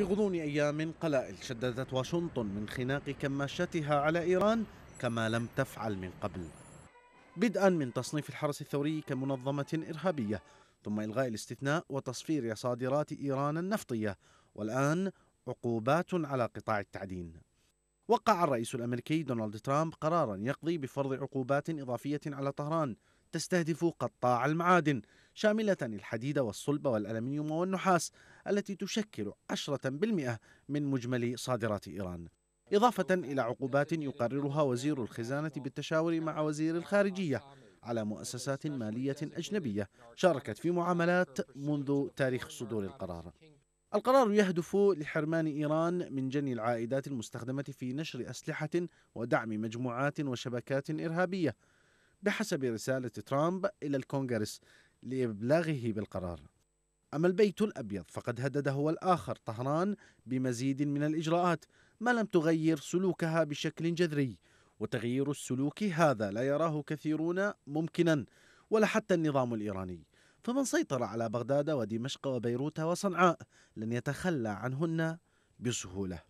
في غضون أيام قلائل شددت واشنطن من خناق كماشتها على إيران كما لم تفعل من قبل بدءا من تصنيف الحرس الثوري كمنظمة إرهابية ثم إلغاء الاستثناء وتصفير صادرات إيران النفطية والآن عقوبات على قطاع التعدين وقع الرئيس الأمريكي دونالد ترامب قرارا يقضي بفرض عقوبات إضافية على طهران تستهدف قطاع المعادن شاملة الحديد والصلب والألمنيوم والنحاس التي تشكل 10% من مجمل صادرات إيران إضافة إلى عقوبات يقررها وزير الخزانة بالتشاور مع وزير الخارجية على مؤسسات مالية أجنبية شاركت في معاملات منذ تاريخ صدور القرار القرار يهدف لحرمان إيران من جني العائدات المستخدمة في نشر أسلحة ودعم مجموعات وشبكات إرهابية بحسب رسالة ترامب إلى الكونغرس لإبلاغه بالقرار أما البيت الأبيض فقد هدده الآخر طهران بمزيد من الإجراءات ما لم تغير سلوكها بشكل جذري وتغيير السلوك هذا لا يراه كثيرون ممكنا ولا حتى النظام الإيراني فمن سيطر على بغداد ودمشق وبيروت وصنعاء لن يتخلى عنهن بسهوله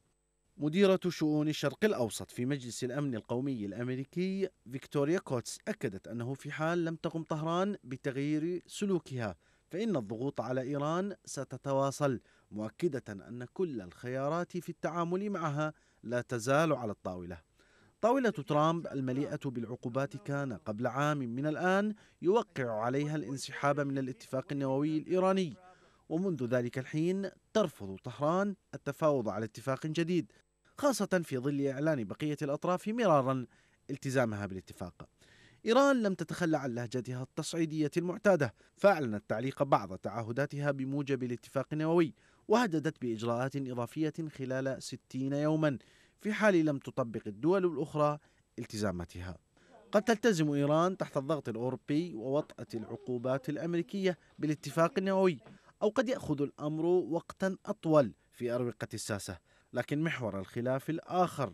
مديرة شؤون الشرق الأوسط في مجلس الأمن القومي الأمريكي فيكتوريا كوتس أكدت أنه في حال لم تقم طهران بتغيير سلوكها فإن الضغوط على إيران ستتواصل مؤكدة أن كل الخيارات في التعامل معها لا تزال على الطاولة طاولة ترامب المليئة بالعقوبات كان قبل عام من الآن يوقع عليها الانسحاب من الاتفاق النووي الإيراني ومنذ ذلك الحين ترفض طهران التفاوض على اتفاق جديد خاصة في ظل إعلان بقية الأطراف مرارا التزامها بالاتفاق إيران لم تتخلى عن لهجتها التصعيدية المعتادة فأعلنت تعليق بعض تعهداتها بموجب الاتفاق النووي وهددت بإجراءات إضافية خلال 60 يوما في حال لم تطبق الدول الأخرى التزاماتها قد تلتزم إيران تحت الضغط الأوروبي ووطأة العقوبات الأمريكية بالاتفاق النووي أو قد يأخذ الأمر وقتا أطول في أروقة الساسة لكن محور الخلاف الآخر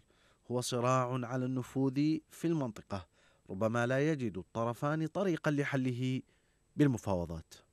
هو صراع على النفوذ في المنطقة ربما لا يجد الطرفان طريقا لحله بالمفاوضات